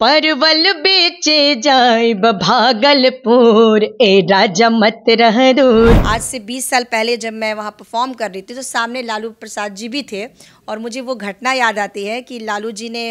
परवल बेचे जाए भागलपुर ए राजा मत रह दूर आज से 20 साल पहले जब मैं वहाँ परफॉर्म कर रही थी तो सामने लालू प्रसाद जी भी थे और मुझे वो घटना याद आती है कि लालू जी ने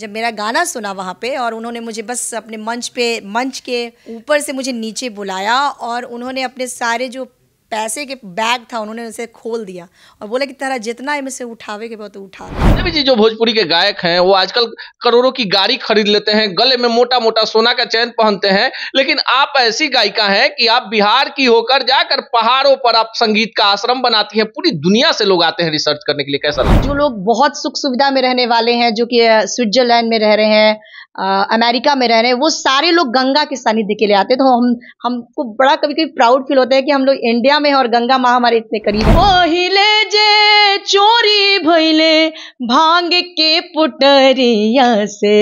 जब मेरा गाना सुना वहाँ पे और उन्होंने मुझे बस अपने मंच पे मंच के ऊपर से मुझे नीचे बुलाया और उन्होंने अपने सारे जो पैसे के बैग था उन्होंने उसे खोल दिया और बोले कि तेरा जितना है से उठावे के बहुत उठा जी जो भोजपुरी के गायक हैं वो आजकल करोड़ों की गाड़ी खरीद लेते हैं गले में मोटा मोटा सोना का चैन पहनते हैं लेकिन आप ऐसी गायिका हैं कि आप बिहार की होकर जाकर पहाड़ों पर आप संगीत का आश्रम बनाती हैं पूरी दुनिया से लोग आते हैं रिसर्च करने के लिए कैसा जो लोग बहुत सुख सुविधा में रहने वाले हैं जो की स्विट्जरलैंड में रह रहे हैं अमेरिका में रह रहे हैं वो सारे लोग गंगा के सानिध्य के लिए आते तो हम हमको बड़ा कभी कभी प्राउड फील होता है कि हम लोग इंडिया में और गंगा माँ हमारे इतने करीब पहले जे चोरी भैले भांग के पुटरिया से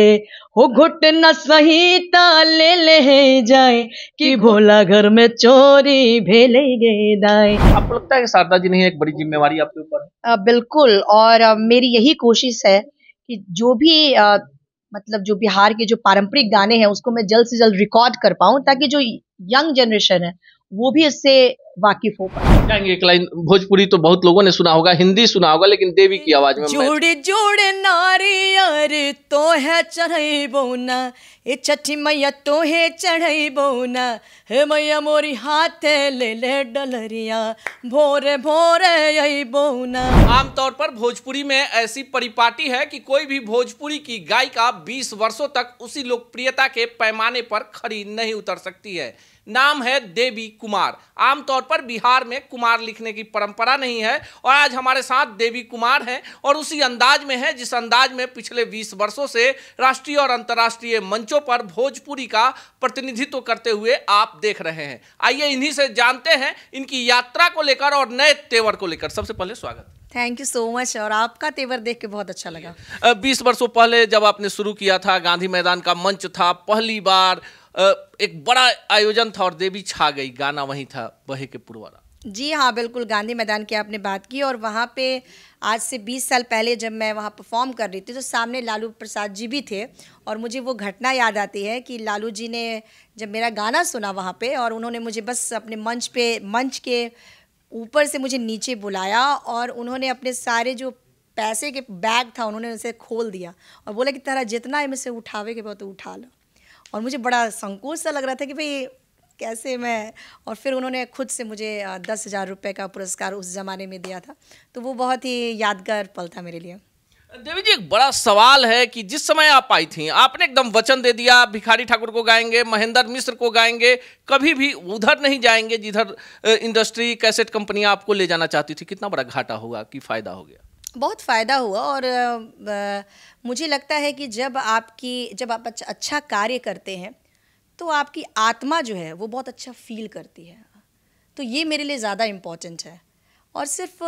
हो न सही ले ले जाए कि भोला घर में चोरी भेले गए दाए आपको लगता है शारदा जी नहीं एक बड़ी जिम्मेवारी आपके ऊपर बिल्कुल और मेरी यही कोशिश है कि जो भी मतलब जो बिहार के जो पारंपरिक गाने हैं उसको मैं जल्द से जल्द रिकॉर्ड कर पाऊं ताकि जो यंग जनरेशन है वो भी इससे वाकिफ हो पाए एक लाइन भोजपुरी तो बहुत लोगों ने सुना होगा हिंदी सुना होगा लेकिन देवी की आवाज में जोड़े जोड़े नारी अरे तो है चढ़ई बोना ए छठी मैया तो है चढ़ई बोना हे मैया मोरी हाथ ले ले डलरिया भोरे भोरे यही बोना आमतौर पर भोजपुरी में ऐसी परिपाटी है कि कोई भी भोजपुरी की गायिका 20 वर्षों तक उसी लोकप्रियता के पैमाने पर खड़ी नहीं उतर सकती है नाम है देवी कुमार आमतौर तौर पर बिहार में कुमार लिखने की परंपरा नहीं है और आज हमारे साथ देवी कुमार हैं और उसी अंदाज में है जिस अंदाज में पिछले बीस वर्षों से राष्ट्रीय और अंतर्राष्ट्रीय मंचों पर भोजपुरी का प्रतिनिधित्व करते हुए आप देख रहे हैं आइए इन्हीं से जानते हैं इनकी यात्रा को लेकर और नए तेवर को लेकर सबसे पहले स्वागत थैंक यू सो मच और आपका तेवर देख के बहुत अच्छा लगा बीस वर्षों पहले जब आपने शुरू किया था गांधी मैदान का मंच था पहली बार एक बड़ा आयोजन था और देवी छा गई गाना वहीं था बहे के पुरवारा जी हाँ बिल्कुल गांधी मैदान की आपने बात की और वहाँ पे आज से 20 साल पहले जब मैं वहाँ परफॉर्म कर रही थी तो सामने लालू प्रसाद जी भी थे और मुझे वो घटना याद आती है कि लालू जी ने जब मेरा गाना सुना वहाँ पे और उन्होंने मुझे बस अपने मंच पे मंच के ऊपर से मुझे नीचे बुलाया और उन्होंने अपने सारे जो पैसे के बैग था उन्होंने उसे खोल दिया और बोला कि तेरा जितना है मुझसे उठावे के बहुत तो उठा लो और मुझे बड़ा संकोच सा लग रहा था कि भाई कैसे मैं और फिर उन्होंने खुद से मुझे दस हज़ार रुपये का पुरस्कार उस ज़माने में दिया था तो वो बहुत ही यादगार पल था मेरे लिए देवी जी एक बड़ा सवाल है कि जिस समय आप आई थी आपने एकदम वचन दे दिया भिखारी ठाकुर को गाएंगे महेंद्र मिश्र को गाएंगे कभी भी उधर नहीं जाएंगे जिधर इंडस्ट्री कैसेट कंपनियां आपको ले जाना चाहती थी कितना बड़ा घाटा होगा कि फायदा हो गया बहुत फ़ायदा हुआ और आ, मुझे लगता है कि जब आपकी जब आप अच्छा, अच्छा कार्य करते हैं तो आपकी आत्मा जो है वो बहुत अच्छा फील करती है तो ये मेरे लिए ज़्यादा इम्पॉर्टेंट है और सिर्फ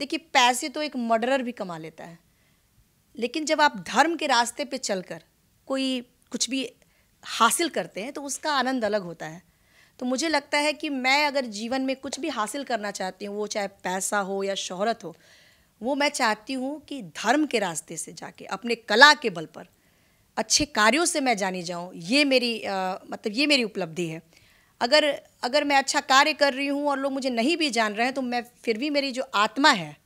देखिए पैसे तो एक मर्डरर भी कमा लेता है लेकिन जब आप धर्म के रास्ते पे चलकर कोई कुछ भी हासिल करते हैं तो उसका आनंद अलग होता है तो मुझे लगता है कि मैं अगर जीवन में कुछ भी हासिल करना चाहती हूँ वो चाहे पैसा हो या शोहरत हो वो मैं चाहती हूँ कि धर्म के रास्ते से जाके अपने कला के बल पर अच्छे कार्यों से मैं जानी जाऊँ ये मेरी आ, मतलब ये मेरी उपलब्धि है अगर अगर मैं अच्छा कार्य कर रही हूँ और लोग मुझे नहीं भी जान रहे हैं तो मैं फिर भी मेरी जो आत्मा है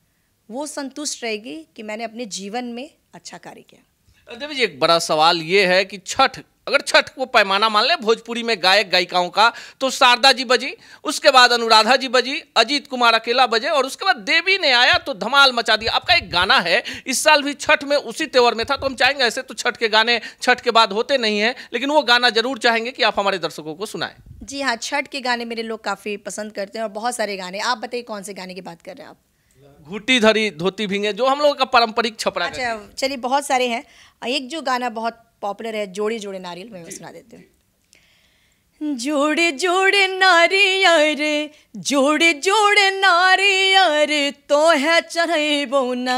वो संतुष्ट रहेगी कि मैंने अपने जीवन में अच्छा कार्य किया देवी जी एक बड़ा सवाल ये है कि छठ अगर छठ को पैमाना मान लें भोजपुरी में गायक गायिकाओं का तो शारदा जी बजी उसके बाद अनुराधा जी बजी अजीत कुमार अकेला बजे और उसके बाद देवी ने आया तो धमाल मचा दिया आपका एक गाना है इस साल भी छठ में उसी तेवर में था तो हम चाहेंगे ऐसे तो छठ के गाने छठ के बाद होते नहीं हैं लेकिन वो गाना जरूर चाहेंगे कि आप हमारे दर्शकों को सुनाएं जी हाँ छठ के गाने मेरे लोग काफ़ी पसंद करते हैं और बहुत सारे गाने आप बताइए कौन से गाने की बात कर रहे हैं आप घुटी धरी धोती भींगे जो हम लोगों का पारंपरिक छपरा अच्छा चलिए बहुत सारे हैं एक जो गाना बहुत पॉपुलर है जोड़े जोड़े नारियल मैं सुना देती हूँ जोड़े जोड़े नारियर जोड़े जोड़े नारियर तो है चढ़ई बोना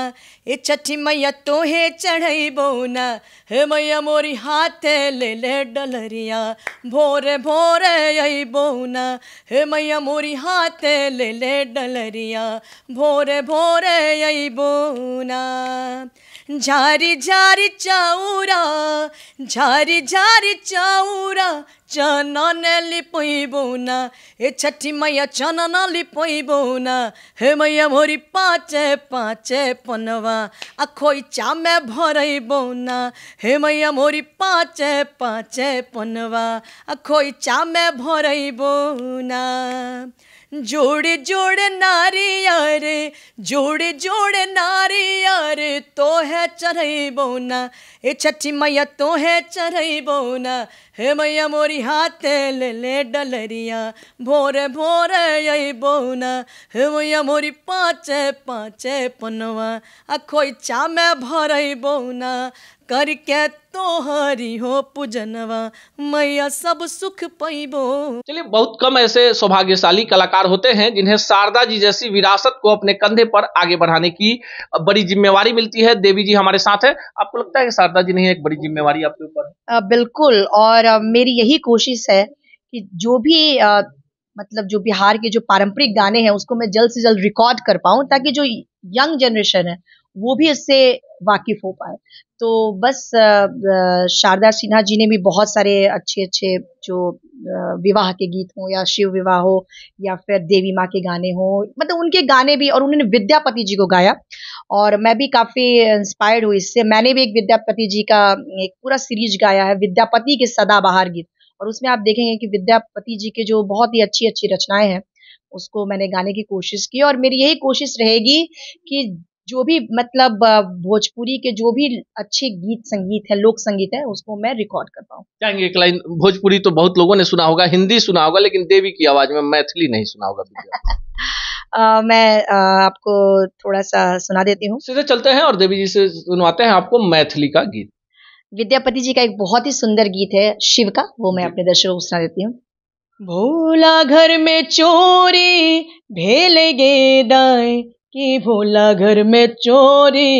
ये छठी मैया तो है चढ़ई बोना हे मैया मोरी हाथ ले ले डलरिया भोरे भोरे आई बोना हे मैया मोरी हाथ ले ले डलरिया भोरे भोरे आई बोना झार झार चाउरा झार झार चाउरा चनन लिपैबौना हे छठी मैया चनन लिपैबौना हे मैया मोरी पाचे पाचे पनवा आखो इच्छामे भरैबौना हे मैया भोरी पाचे पाँचे पनवा आखो इच्छामे भरैबौना जोड़े जोड़े नारे यारे जोड़े जोड़े नारे यारे तो है चढ़ई बोना ए छठी मैया तो है चढ़ई बोना हे मैया मोरी हाथ ले ले डलरिया भोर भोर यही बोना हे मैया मोरी पाँच पाँच पनवा अखोई चा में भर बोना करके तोहारी हो पूजनवा मैया सब सुख पैबो चलिए बहुत कम ऐसे सौभाग्यशाली कलाकार होते हैं जिन्हें शारदा जी जैसी विरासत को अपने कंधे पर आगे बढ़ाने की बड़ी जिम्मेवारी मिलती है देवी जी हमारे साथ है आपको लगता है शारदा जी नहीं एक बड़ी जिम्मेवारी आपके ऊपर बिल्कुल और मेरी यही कोशिश है कि जो भी आ, मतलब जो बिहार के जो पारंपरिक गाने हैं उसको मैं जल्द से जल्द रिकॉर्ड कर पाऊं ताकि जो यंग जनरेशन है वो भी इससे वाकिफ हो पाए तो बस शारदा सिन्हा जी ने भी बहुत सारे अच्छे अच्छे जो विवाह के गीत हों या शिव विवाह हो या फिर देवी माँ के गाने हो मतलब उनके गाने भी और उन्होंने विद्यापति जी को गाया और मैं भी काफ़ी इंस्पायर्ड हुई इससे मैंने भी एक विद्यापति जी का एक पूरा सीरीज गाया है विद्यापति के सदाबहार गीत और उसमें आप देखेंगे कि विद्यापति जी के जो बहुत ही अच्छी अच्छी रचनाएं हैं उसको मैंने गाने की कोशिश की और मेरी यही कोशिश रहेगी कि जो भी मतलब भोजपुरी के जो भी अच्छे गीत संगीत है लोक संगीत है उसको मैं रिकॉर्ड कर पाऊँ जाएंगे एक लाइन भोजपुरी तो बहुत लोगों ने सुना होगा हिंदी सुना होगा लेकिन देवी की आवाज में मैथिली नहीं सुना होगा मैं आपको थोड़ा सा सुना देती हूँ सीधे चलते हैं और देवी जी से सुनवाते हैं आपको मैथिली का गीत विद्यापति जी का एक बहुत ही सुंदर गीत है शिव का वो मैं अपने दर्शकों को सुना देती हूँ भोला घर में चोरी भेल गे दाए कि भोला घर में चोरी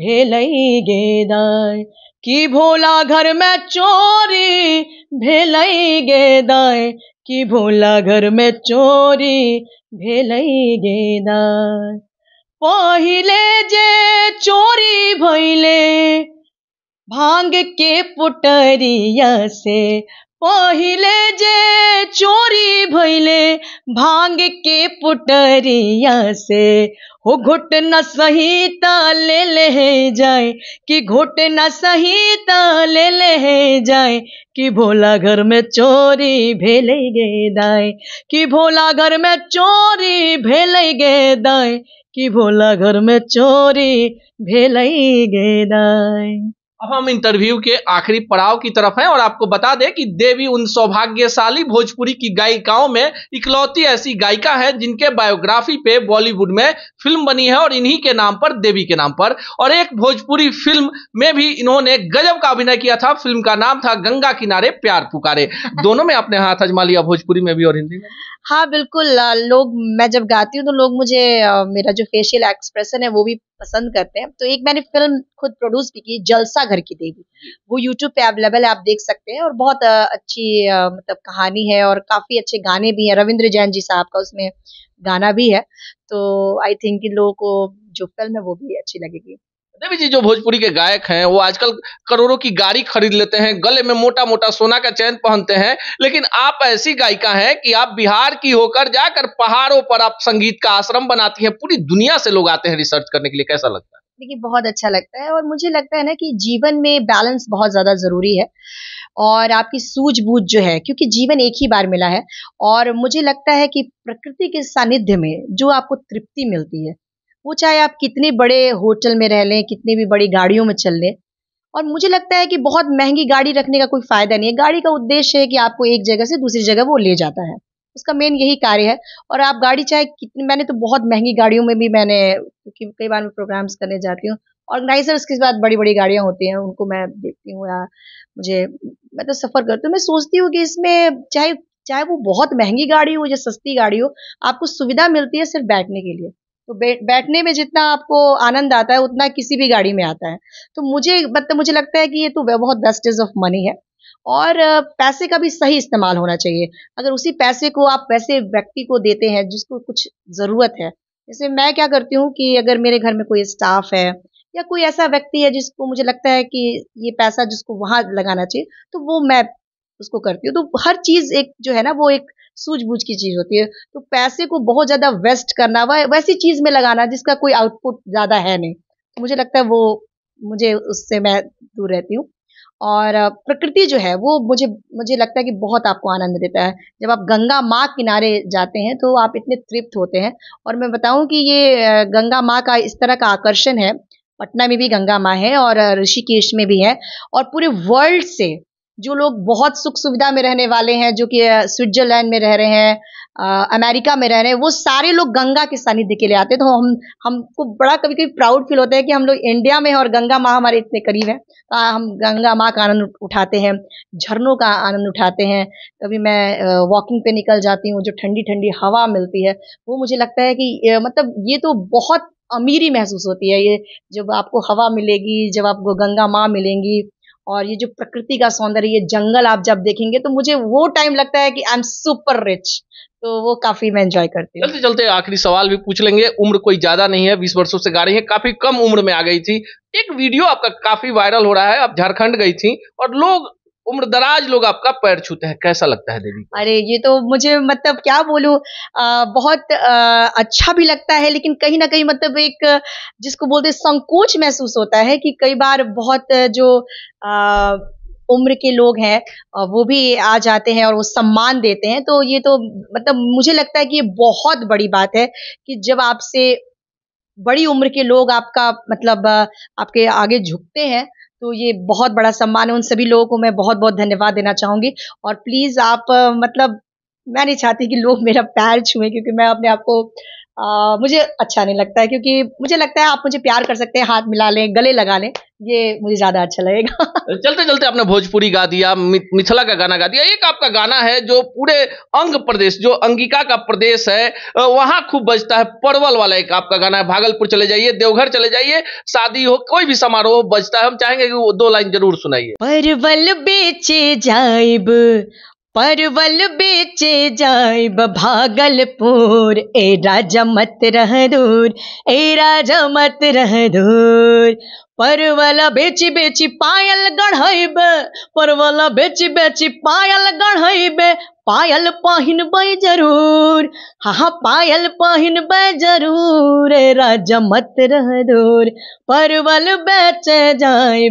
भेलई गेदाय कि भोला घर में चोरी भेलई गेदाय कि भोला घर में चोरी भेलई गेदाय पहिले जे चोरी भैले भांग के पुटरिया से पहले जे चोरी भैले भांग के पुटरिया से हो घुटना सही त ले ले जाए कि घुटना सही त ले ले जाए कि भोला घर में चोरी भेल गे दाए कि भोला घर में चोरी भेल गे दाए कि भोला घर में चोरी भेल गे दाए अब हम इंटरव्यू के आखिरी पड़ाव की तरफ हैं और आपको बता दें कि देवी उन सौभाग्यशाली भोजपुरी की गायिकाओं में इकलौती ऐसी गायिका है जिनके बायोग्राफी पे बॉलीवुड में फिल्म बनी है और इन्हीं के नाम पर देवी के नाम पर और एक भोजपुरी फिल्म में भी इन्होंने गजब का अभिनय किया था फिल्म का नाम था गंगा किनारे प्यार पुकारे दोनों में अपने हाथ अजमा लिया भोजपुरी में भी और हिंदी में हाँ बिल्कुल लोग मैं जब गाती हूँ तो लोग मुझे मेरा जो फेशियल एक्सप्रेशन है वो भी पसंद करते हैं तो एक मैंने फिल्म खुद प्रोड्यूस भी की जलसा घर की देवी वो यूट्यूब पे अवेलेबल है आप देख सकते हैं और बहुत अच्छी मतलब कहानी है और काफी अच्छे गाने भी हैं रविंद्र जैन जी साहब का उसमें गाना भी है तो आई थिंक इन लोगों को जो फिल्म है वो भी अच्छी लगेगी देवी जी जो भोजपुरी के गायक हैं वो आजकल करोड़ों की गाड़ी खरीद लेते हैं गले में मोटा मोटा सोना का चैन पहनते हैं लेकिन आप ऐसी गायिका हैं कि आप बिहार की होकर जाकर पहाड़ों पर आप संगीत का आश्रम बनाती हैं पूरी दुनिया से लोग आते हैं रिसर्च करने के लिए कैसा लगता है देखिए बहुत अच्छा लगता है और मुझे लगता है ना कि जीवन में बैलेंस बहुत ज़्यादा ज़रूरी है और आपकी सूझबूझ जो है क्योंकि जीवन एक ही बार मिला है और मुझे लगता है कि प्रकृति के सानिध्य में जो आपको तृप्ति मिलती है वो चाहे आप कितने बड़े होटल में रह लें कितनी भी बड़ी गाड़ियों में चल लें और मुझे लगता है कि बहुत महंगी गाड़ी रखने का कोई फायदा नहीं है गाड़ी का उद्देश्य है कि आपको एक जगह से दूसरी जगह वो ले जाता है उसका मेन यही कार्य है और आप गाड़ी चाहे कितने मैंने तो बहुत महंगी गाड़ियों में भी मैंने क्योंकि कई बार मैं प्रोग्राम्स करने जाती हूँ ऑर्गेनाइजर्स के बाद बड़ी बड़ी गाड़ियाँ होती हैं उनको मैं देखती हूँ या मुझे मैं तो सफ़र करती हूँ मैं सोचती हूँ कि इसमें चाहे चाहे वो बहुत महंगी गाड़ी हो या सस्ती गाड़ी हो आपको सुविधा मिलती है सिर्फ बैठने के लिए तो बैठने में जितना आपको आनंद आता है उतना किसी भी गाड़ी में आता है तो मुझे मतलब मुझे लगता है कि ये तो बहुत इज ऑफ मनी है और पैसे का भी सही इस्तेमाल होना चाहिए अगर उसी पैसे को आप वैसे व्यक्ति को देते हैं जिसको कुछ ज़रूरत है जैसे मैं क्या करती हूँ कि अगर मेरे घर में कोई स्टाफ है या कोई ऐसा व्यक्ति है जिसको मुझे लगता है कि ये पैसा जिसको वहाँ लगाना चाहिए तो वो मैं उसको करती हूँ तो हर चीज़ एक जो है ना वो एक सूझबूझ की चीज़ होती है तो पैसे को बहुत ज़्यादा वेस्ट करना वैसी चीज़ में लगाना जिसका कोई आउटपुट ज़्यादा है नहीं तो मुझे लगता है वो मुझे उससे मैं दूर रहती हूँ और प्रकृति जो है वो मुझे मुझे लगता है कि बहुत आपको आनंद देता है जब आप गंगा माँ किनारे जाते हैं तो आप इतने तृप्त होते हैं और मैं बताऊं कि ये गंगा माँ का इस तरह का आकर्षण है पटना में भी गंगा माँ है और ऋषिकेश में भी है और पूरे वर्ल्ड से जो लोग बहुत सुख सुविधा में रहने वाले हैं जो कि स्विट्जरलैंड में रह रहे हैं आ, अमेरिका में रह रहे हैं वो सारे लोग गंगा के सानिध्य के लिए आते हैं तो हम हमको बड़ा कभी कभी प्राउड फील होता है कि हम लोग इंडिया में हैं और गंगा माँ हमारे इतने करीब हैं तो हम गंगा माँ का आनंद उठाते हैं झरनों का आनंद उठाते हैं कभी मैं वॉकिंग पे निकल जाती हूँ जो ठंडी ठंडी हवा मिलती है वो मुझे लगता है कि मतलब ये तो बहुत अमीरी महसूस होती है ये जब आपको हवा मिलेगी जब आपको गंगा माँ मिलेंगी और ये जो प्रकृति का सौंदर्य ये जंगल आप जब देखेंगे तो मुझे वो टाइम लगता है कि आई एम सुपर रिच तो वो काफी मैं एंजॉय करती हूँ चलते चलते आखिरी सवाल भी पूछ लेंगे उम्र कोई ज्यादा नहीं है बीस वर्षों से गाड़ी है काफी कम उम्र में आ गई थी एक वीडियो आपका काफी वायरल हो रहा है आप झारखंड गई थी और लोग उम्र दराज लोग आपका पैर छूते हैं कैसा लगता है देवी अरे ये तो मुझे मतलब क्या बोलूँ बहुत आ, अच्छा भी लगता है लेकिन कहीं ना कहीं मतलब एक जिसको बोलते संकोच महसूस होता है कि कई बार बहुत जो आ, उम्र के लोग हैं वो भी आ जाते हैं और वो सम्मान देते हैं तो ये तो मतलब मुझे लगता है कि ये बहुत बड़ी बात है कि जब आपसे बड़ी उम्र के लोग आपका मतलब आपके आगे झुकते हैं तो ये बहुत बड़ा सम्मान है उन सभी लोगों को मैं बहुत बहुत धन्यवाद देना चाहूंगी और प्लीज़ आप मतलब मैं नहीं चाहती कि लोग मेरा पैर छुए क्योंकि मैं अपने आप को आ, मुझे अच्छा नहीं लगता है क्योंकि मुझे लगता है आप मुझे प्यार कर सकते हैं हाथ मिला लें गले लगा लें ये मुझे ज्यादा अच्छा लगेगा चलते चलते आपने भोजपुरी गा दिया मिथिला का गाना गा दिया एक आपका गाना है जो पूरे अंग प्रदेश जो अंगिका का प्रदेश है वहां खूब बजता है परवल वाला एक आपका गाना है भागलपुर चले जाइए देवघर चले जाइए शादी हो कोई भी समारोह बजता है हम चाहेंगे कि वो दो लाइन जरूर सुनाइए परवल बेचे जाइब परवल बेचे जाए भागलपुर ए राजा मत रह दूर ए राजा मत रह दूर परवल बेची बेची पायल गढ़ब परवल बेची बेच पायल गढ़ब पायल पहन बै जरूर हाँ, हाँ पायल पहन बे जरूर ए राजा मत रह दूर परवल बेच जाए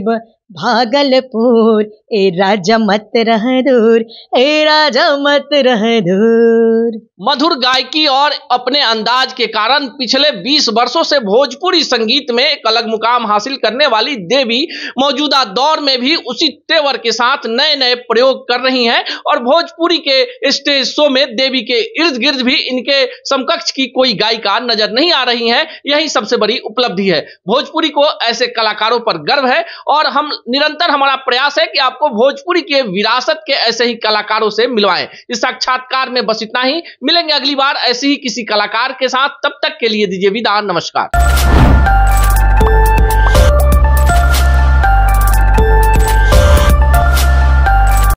भागलपुर ए राजा मत रह दूर ए राजा मत रह दूर मधुर गायकी और अपने अंदाज के कारण पिछले 20 वर्षों से भोजपुरी संगीत में एक अलग मुकाम हासिल करने वाली देवी मौजूदा दौर में भी उसी तेवर के साथ नए नए प्रयोग कर रही हैं और भोजपुरी के स्टेज शो में देवी के इर्द गिर्द भी इनके समकक्ष की कोई गायिका नजर नहीं आ रही है यही सबसे बड़ी उपलब्धि है भोजपुरी को ऐसे कलाकारों पर गर्व है और हम निरंतर हमारा प्रयास है कि आपको भोजपुरी के विरासत के ऐसे ही कलाकारों से मिलवाएं इस साक्षात्कार में बस इतना ही मिलेंगे अगली बार ऐसे ही किसी कलाकार के साथ तब तक के लिए दीजिए विदा नमस्कार